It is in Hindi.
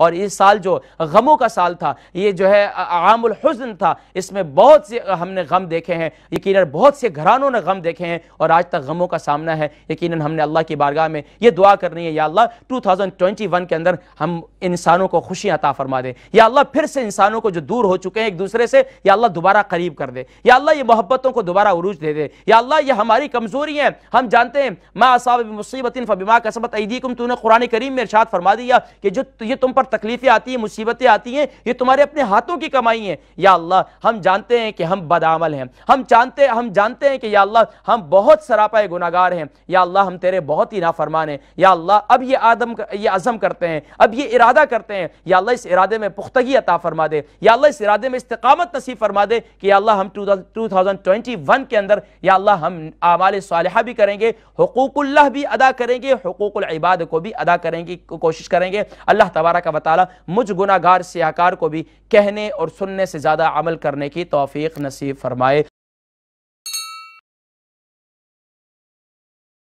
और इस साल जो गमों का साल था ये जो है आमुल हुस्न था इसमें बहुत से हमने गम देखे हैं यकीन बहुत से घरानों ने गम देखे हैं और आज तक गमों का सामना है यकीन हमने अल्लाह की बारगाह में ये दुआ करनी है या अल्लाह 2021 के अंदर हम इंसानों को खुशी अता फरमा दे या अल्लाह फिर से इंसानों को जो दूर हो चुके हैं एक दूसरे से या अल्लाह दोबारा करीब कर दे या अल्लाह ये मोहब्बतों को दोबारा उरूज दे दे या अल्लाह ये हमारी कमजोरी है हम जानते हैं माँ असाब मुसीबत कसबत ईदी तुमने कुरानी करीम में इर्शाद फरमा दिया कि जो ये तुम पर पर तकलीफ़ें आती हैं मुसीबतें आती हैं ये तुम्हारे अपने हाथों की कमाई है या अल्लाह हम जानते हैं कि हम बदामल हैं हम जानते हम जानते हैं कि या अल्लाह हम बहुत सरापाए गुनागार हैं या अल्लाह हम तेरे बहुत ही नाफरमान हैं या अल्लाह अब ये आदम ये अज़म करते हैं अब ये इरादा करते हैं या अल्लाह इस इरादे में पुख्तगी अता फरमा दे या अल्लाह इस इरादे में इस्तकामत नसीब फरमा दे कि अल्लाह हम टू थाउजेंड ट्वेंटी वन के अंदर या अल्लाह हम आमाल सालह भी करेंगे हकूक़ल्ला भी अदा करेंगे हकूक़ल इबाद को भी अदा करेंगे कोशिश करेंगे अल्लाह तबारा का ताली मुझ गुनागार सियाकार को भी कहने और सुनने से ज़्यादा अमल करने की तोफ़ी नसीब फरमाए